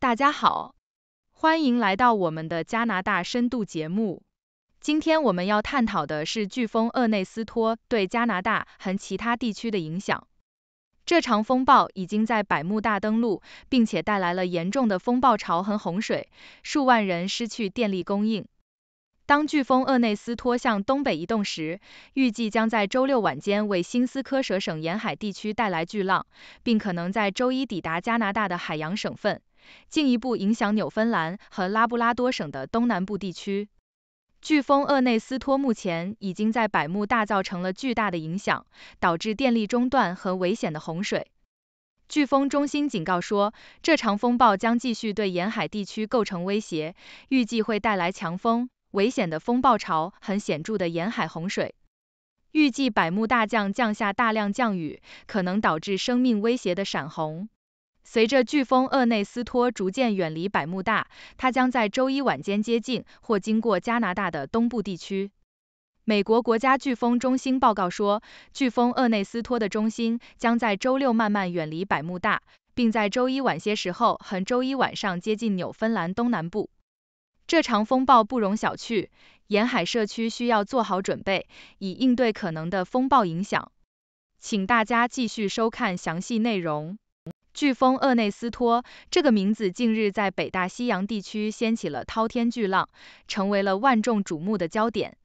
大家好，欢迎来到我们的加拿大深度节目。今天我们要探讨的是飓风厄内斯托对加拿大和其他地区的影响。这场风暴已经在百慕大登陆，并且带来了严重的风暴潮和洪水，数万人失去电力供应。当飓风厄内斯托向东北移动时，预计将在周六晚间为新斯科舍省沿海地区带来巨浪，并可能在周一抵达加拿大的海洋省份。进一步影响纽芬兰和拉布拉多省的东南部地区。飓风厄内斯托目前已经在百慕大造成了巨大的影响，导致电力中断和危险的洪水。飓风中心警告说，这场风暴将继续对沿海地区构成威胁，预计会带来强风、危险的风暴潮和显著的沿海洪水。预计百慕大将降下大量降雨，可能导致生命威胁的闪红。随着飓风厄内斯托逐渐远离百慕大，它将在周一晚间接近或经过加拿大的东部地区。美国国家飓风中心报告说，飓风厄内斯托的中心将在周六慢慢远离百慕大，并在周一晚些时候和周一晚上接近纽芬兰东南部。这场风暴不容小觑，沿海社区需要做好准备，以应对可能的风暴影响。请大家继续收看详细内容。飓风厄内斯托这个名字近日在北大西洋地区掀起了滔天巨浪，成为了万众瞩目的焦点。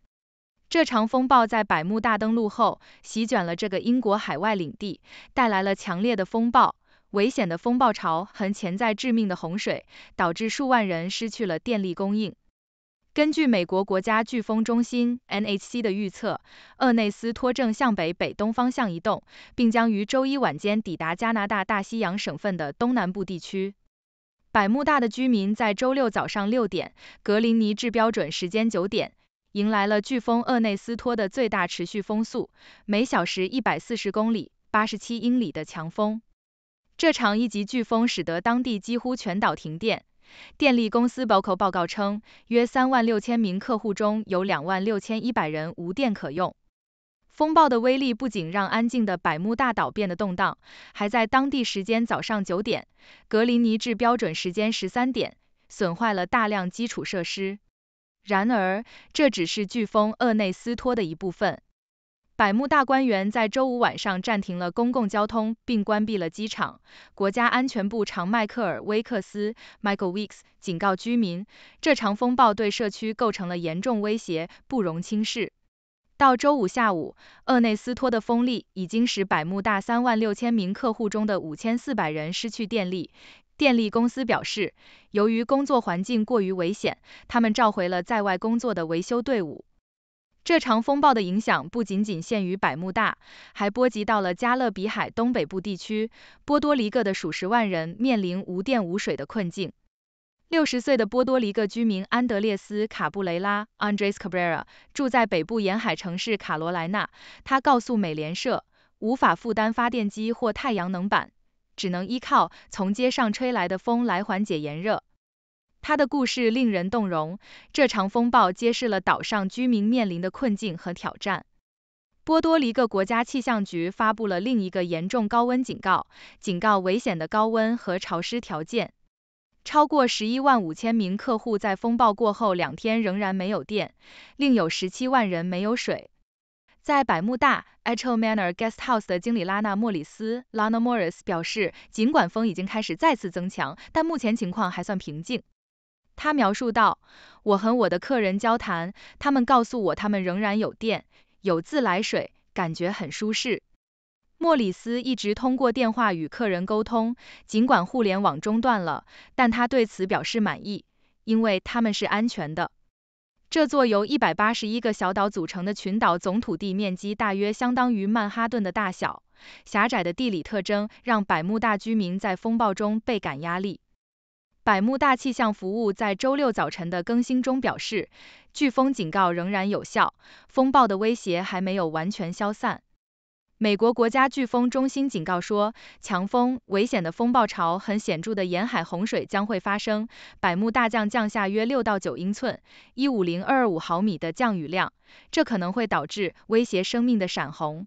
这场风暴在百慕大登陆后，席卷了这个英国海外领地，带来了强烈的风暴、危险的风暴潮和潜在致命的洪水，导致数万人失去了电力供应。根据美国国家飓风中心 （NHC） 的预测，厄内斯托正向北北东方向移动，并将于周一晚间抵达加拿大大西洋省份的东南部地区。百慕大的居民在周六早上六点（格林尼治标准时间九点）迎来了飓风厄内斯托的最大持续风速，每小时140公里 （87 英里）的强风。这场一级飓风使得当地几乎全岛停电。电力公司报告称，约三万六千名客户中有两万六千一百人无电可用。风暴的威力不仅让安静的百慕大岛变得动荡，还在当地时间早上九点（格林尼治标准时间十三点）损坏了大量基础设施。然而，这只是飓风厄内斯托的一部分。百慕大官员在周五晚上暂停了公共交通，并关闭了机场。国家安全部长迈克尔·威克斯 （Michael Weeks） 警告居民，这场风暴对社区构成了严重威胁，不容轻视。到周五下午，厄内斯托的风力已经使百慕大36,000名客户中的5,400人失去电力。电力公司表示，由于工作环境过于危险，他们召回了在外工作的维修队伍。这场风暴的影响不仅仅限于百慕大，还波及到了加勒比海东北部地区。波多黎各的数十万人面临无电无水的困境。六十岁的波多黎各居民安德烈斯·卡布雷拉 （Andres Cabrera） 住在北部沿海城市卡罗莱纳，他告诉美联社：“无法负担发电机或太阳能板，只能依靠从街上吹来的风来缓解炎热。”他的故事令人动容。这场风暴揭示了岛上居民面临的困境和挑战。波多黎各国家气象局发布了另一个严重高温警告，警告危险的高温和潮湿条件。超过11.5千名客户在风暴过后两天仍然没有电，另有17万人没有水。在百慕大，Echo Manor Guest House 的经理拉纳莫里斯 （Lana Morris） 表示，尽管风已经开始再次增强，但目前情况还算平静。他描述道：“我和我的客人交谈，他们告诉我他们仍然有电、有自来水，感觉很舒适。”莫里斯一直通过电话与客人沟通，尽管互联网中断了，但他对此表示满意，因为他们是安全的。这座由181个小岛组成的群岛总土地面积大约相当于曼哈顿的大小，狭窄的地理特征让百慕大居民在风暴中倍感压力。百慕大气象服务在周六早晨的更新中表示，飓风警告仍然有效，风暴的威胁还没有完全消散。美国国家飓风中心警告说，强风、危险的风暴潮、很显著的沿海洪水将会发生。百慕大将降下约六到九英寸 （150-25 毫米）的降雨量，这可能会导致威胁生命的闪红。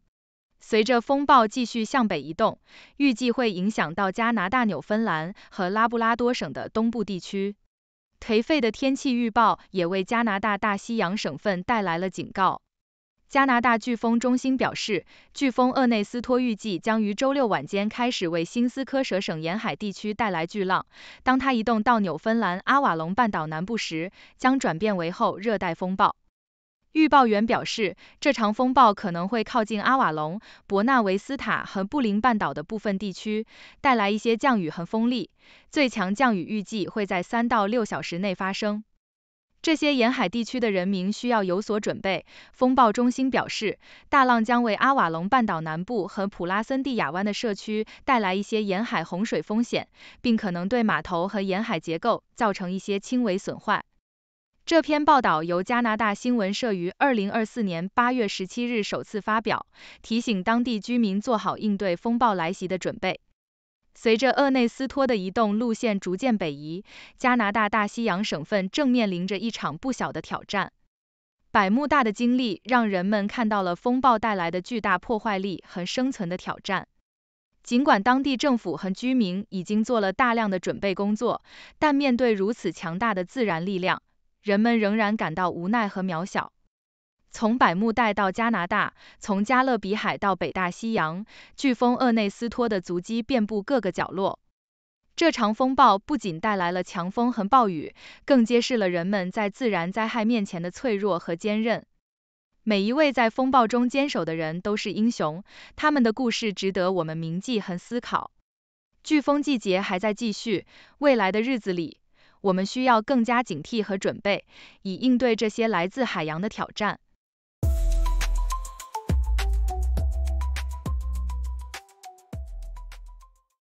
随着风暴继续向北移动，预计会影响到加拿大纽芬兰和拉布拉多省的东部地区。颓废的天气预报也为加拿大大西洋省份带来了警告。加拿大飓风中心表示，飓风厄内斯托预计将于周六晚间开始为新斯科舍省沿海地区带来巨浪。当它移动到纽芬兰阿瓦隆半岛南部时，将转变为后热带风暴。预报员表示，这场风暴可能会靠近阿瓦隆、博纳维斯塔和布林半岛的部分地区，带来一些降雨和风力。最强降雨预计会在三到六小时内发生。这些沿海地区的人民需要有所准备。风暴中心表示，大浪将为阿瓦隆半岛南部和普拉森蒂亚湾的社区带来一些沿海洪水风险，并可能对码头和沿海结构造成一些轻微损坏。这篇报道由加拿大新闻社于二零二四年八月十七日首次发表，提醒当地居民做好应对风暴来袭的准备。随着厄内斯托的移动路线逐渐北移，加拿大大西洋省份正面临着一场不小的挑战。百慕大的经历让人们看到了风暴带来的巨大破坏力和生存的挑战。尽管当地政府和居民已经做了大量的准备工作，但面对如此强大的自然力量，人们仍然感到无奈和渺小。从百慕大到加拿大，从加勒比海到北大西洋，飓风厄内斯托的足迹遍布各个角落。这场风暴不仅带来了强风和暴雨，更揭示了人们在自然灾害面前的脆弱和坚韧。每一位在风暴中坚守的人都是英雄，他们的故事值得我们铭记和思考。飓风季节还在继续，未来的日子里，我们需要更加警惕和准备，以应对这些来自海洋的挑战。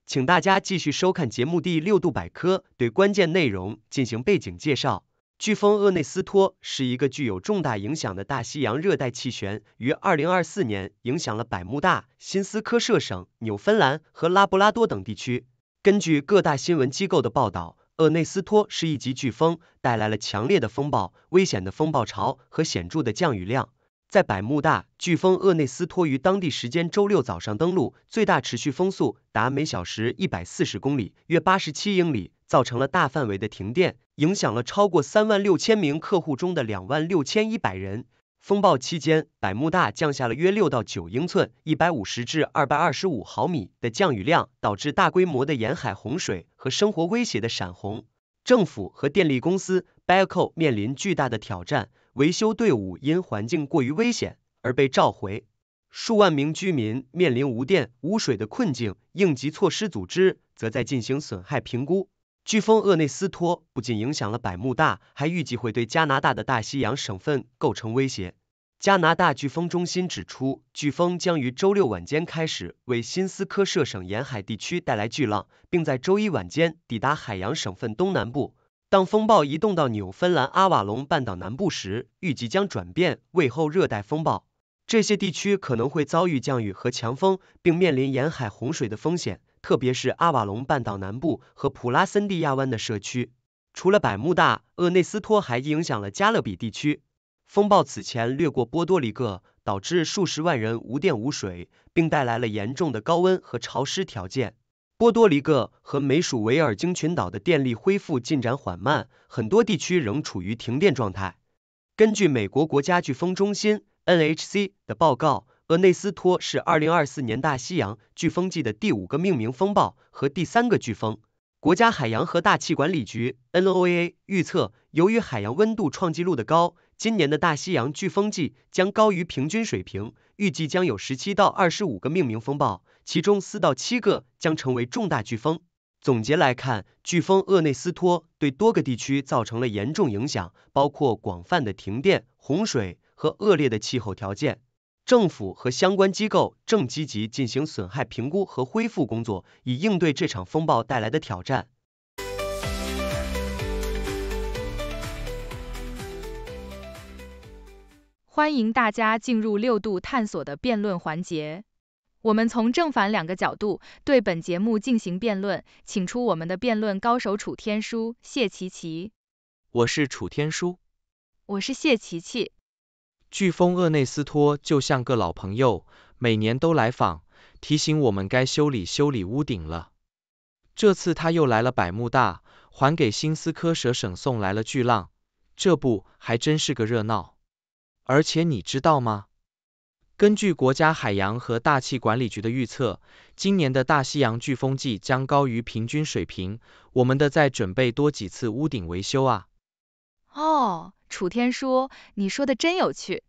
请大家继续收看节目第六度百科，对关键内容进行背景介绍。飓风厄内斯托是一个具有重大影响的大西洋热带气旋，于二零二四年影响了百慕大、新斯科舍省、纽芬兰和拉布拉多等地区。根据各大新闻机构的报道。厄内斯托是一级飓风，带来了强烈的风暴、危险的风暴潮和显著的降雨量。在百慕大，飓风厄内斯托于当地时间周六早上登陆，最大持续风速达每小时一百四十公里（约八十七英里），造成了大范围的停电，影响了超过三万六千名客户中的两万六千一百人。风暴期间，百慕大降下了约六到九英寸 （150 至225毫米）的降雨量，导致大规模的沿海洪水和生活威胁的闪红。政府和电力公司 b a c c o 面临巨大的挑战，维修队伍因环境过于危险而被召回，数万名居民面临无电无水的困境。应急措施组织则在进行损害评估。飓风厄内斯托不仅影响了百慕大，还预计会对加拿大的大西洋省份构成威胁。加拿大飓风中心指出，飓风将于周六晚间开始为新斯科舍省沿海地区带来巨浪，并在周一晚间抵达海洋省份东南部。当风暴移动到纽芬兰阿瓦隆半岛南部时，预计将转变为后热带风暴。这些地区可能会遭遇降雨和强风，并面临沿海洪水的风险。特别是阿瓦隆半岛南部和普拉森蒂亚湾的社区。除了百慕大，厄内斯托还影响了加勒比地区。风暴此前掠过波多黎各，导致数十万人无电无水，并带来了严重的高温和潮湿条件。波多黎各和美属维尔京群岛的电力恢复进展缓慢，很多地区仍处于停电状态。根据美国国家飓风中心 （NHC） 的报告。厄内斯托是二零二四年大西洋飓风季的第五个命名风暴和第三个飓风。国家海洋和大气管理局 （NOAA） 预测，由于海洋温度创纪录的高，今年的大西洋飓风季将高于平均水平，预计将有十七到二十五个命名风暴，其中四到七个将成为重大飓风。总结来看，飓风厄内斯托对多个地区造成了严重影响，包括广泛的停电、洪水和恶劣的气候条件。政府和相关机构正积极进行损害评估和恢复工作，以应对这场风暴带来的挑战。欢迎大家进入六度探索的辩论环节。我们从正反两个角度对本节目进行辩论，请出我们的辩论高手楚天舒、谢琪琪。我是楚天舒。我是谢琪琪。飓风厄内斯托就像个老朋友，每年都来访，提醒我们该修理修理屋顶了。这次他又来了百慕大，还给新斯科舍省送来了巨浪，这不还真是个热闹。而且你知道吗？根据国家海洋和大气管理局的预测，今年的大西洋飓风季将高于平均水平，我们的再准备多几次屋顶维修啊。哦。楚天说：“你说的真有趣，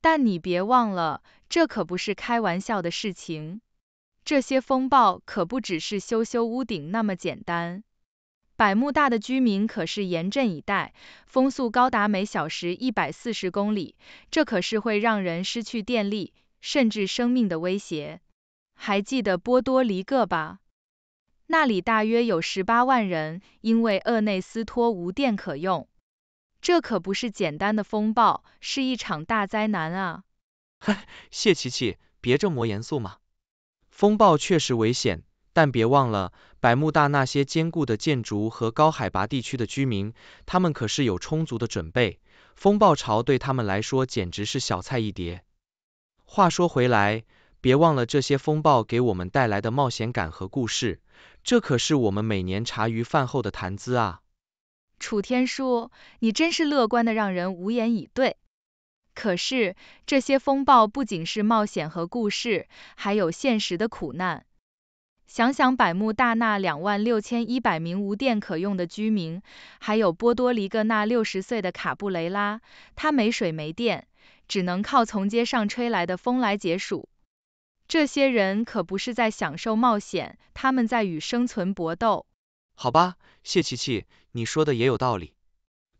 但你别忘了，这可不是开玩笑的事情。这些风暴可不只是修修屋顶那么简单。百慕大的居民可是严阵以待，风速高达每小时一百四十公里，这可是会让人失去电力，甚至生命的威胁。还记得波多黎各吧？那里大约有十八万人，因为厄内斯托无电可用。”这可不是简单的风暴，是一场大灾难啊！嗨，谢琪琪，别这么严肃嘛。风暴确实危险，但别忘了，百慕大那些坚固的建筑和高海拔地区的居民，他们可是有充足的准备。风暴潮对他们来说简直是小菜一碟。话说回来，别忘了这些风暴给我们带来的冒险感和故事，这可是我们每年茶余饭后的谈资啊！楚天说：“你真是乐观的让人无言以对。可是，这些风暴不仅是冒险和故事，还有现实的苦难。想想百慕大那两万六千一百名无电可用的居民，还有波多黎各那六十岁的卡布雷拉，他没水没电，只能靠从街上吹来的风来解暑。这些人可不是在享受冒险，他们在与生存搏斗。”好吧，谢琪琪，你说的也有道理。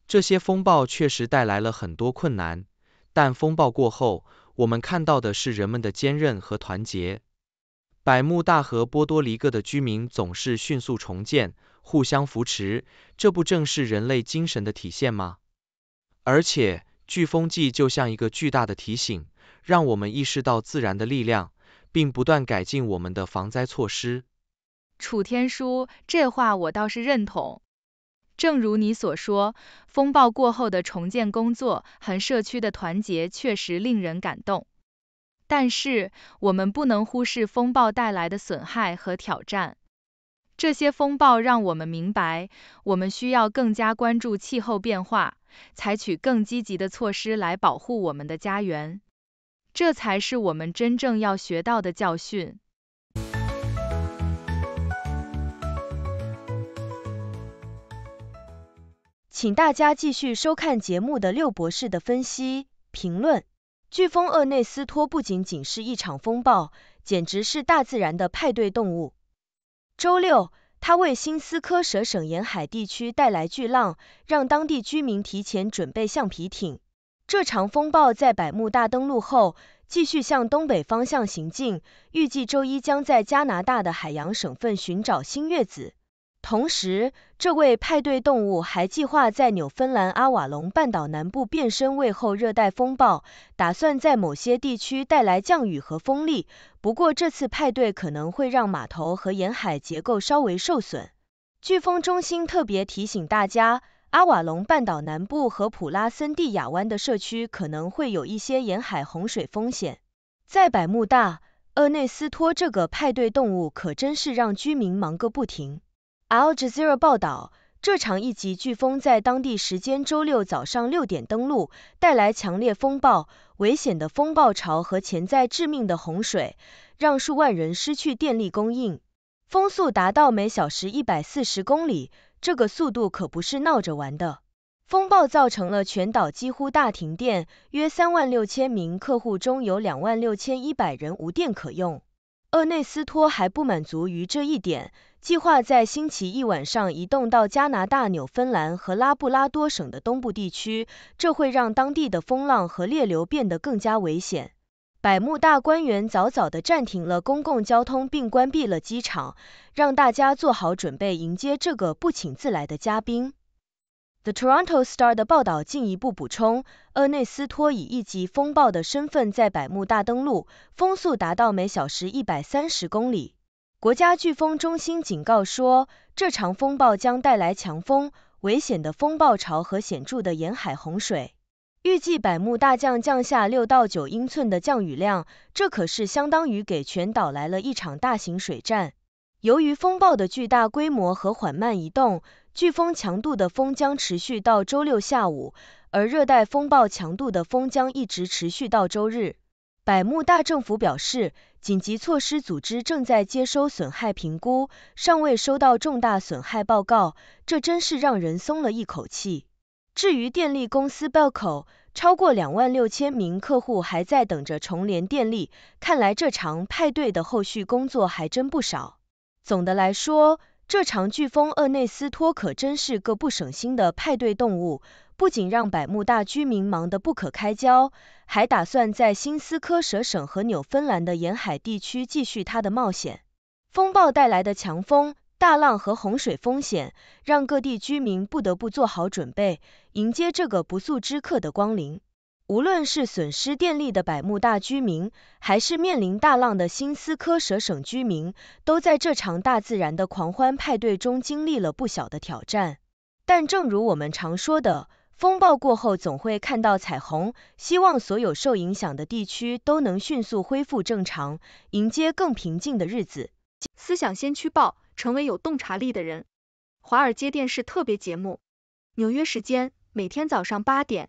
这些风暴确实带来了很多困难，但风暴过后，我们看到的是人们的坚韧和团结。百慕大和波多黎各的居民总是迅速重建，互相扶持，这不正是人类精神的体现吗？而且，飓风季就像一个巨大的提醒，让我们意识到自然的力量，并不断改进我们的防灾措施。楚天舒，这话我倒是认同。正如你所说，风暴过后的重建工作和社区的团结确实令人感动。但是，我们不能忽视风暴带来的损害和挑战。这些风暴让我们明白，我们需要更加关注气候变化，采取更积极的措施来保护我们的家园。这才是我们真正要学到的教训。请大家继续收看节目的六博士的分析评论。飓风厄内斯托不仅仅是一场风暴，简直是大自然的派对动物。周六，它为新斯科舍省沿海地区带来巨浪，让当地居民提前准备橡皮艇。这场风暴在百慕大登陆后，继续向东北方向行进，预计周一将在加拿大的海洋省份寻找新月子。同时，这位派对动物还计划在纽芬兰阿瓦隆半岛南部变身为后热带风暴，打算在某些地区带来降雨和风力。不过这次派对可能会让码头和沿海结构稍微受损。飓风中心特别提醒大家，阿瓦隆半岛南部和普拉森蒂亚湾的社区可能会有一些沿海洪水风险。在百慕大，厄内斯托这个派对动物可真是让居民忙个不停。Al Jazeera 报道，这场一级飓风在当地时间周六早上六点登陆，带来强烈风暴、危险的风暴潮和潜在致命的洪水，让数万人失去电力供应。风速达到每小时140公里，这个速度可不是闹着玩的。风暴造成了全岛几乎大停电，约36,000名客户中有26,100人无电可用。厄内斯托还不满足于这一点，计划在星期一晚上移动到加拿大纽芬兰和拉布拉多省的东部地区，这会让当地的风浪和裂流变得更加危险。百慕大官员早早地暂停了公共交通，并关闭了机场，让大家做好准备迎接这个不请自来的嘉宾。《The Toronto Star》的报道进一步补充，厄内斯托以一级风暴的身份在百慕大登陆，风速达到每小时130公里。国家飓风中心警告说，这场风暴将带来强风、危险的风暴潮和显著的沿海洪水。预计百慕大将降下6到9英寸的降雨量，这可是相当于给全岛来了一场大型水战。由于风暴的巨大规模和缓慢移动，飓风强度的风将持续到周六下午，而热带风暴强度的风将一直持续到周日。百慕大政府表示，紧急措施组织正在接收损害评估，尚未收到重大损害报告，这真是让人松了一口气。至于电力公司，报口超过两万六千名客户还在等着重连电力，看来这场派对的后续工作还真不少。总的来说，这场飓风厄内斯托可真是个不省心的派对动物，不仅让百慕大居民忙得不可开交，还打算在新斯科舍省和纽芬兰的沿海地区继续它的冒险。风暴带来的强风、大浪和洪水风险，让各地居民不得不做好准备，迎接这个不速之客的光临。无论是损失电力的百慕大居民，还是面临大浪的新斯科舍省居民，都在这场大自然的狂欢派对中经历了不小的挑战。但正如我们常说的，风暴过后总会看到彩虹。希望所有受影响的地区都能迅速恢复正常，迎接更平静的日子。思想先驱报，成为有洞察力的人。华尔街电视特别节目，纽约时间每天早上八点。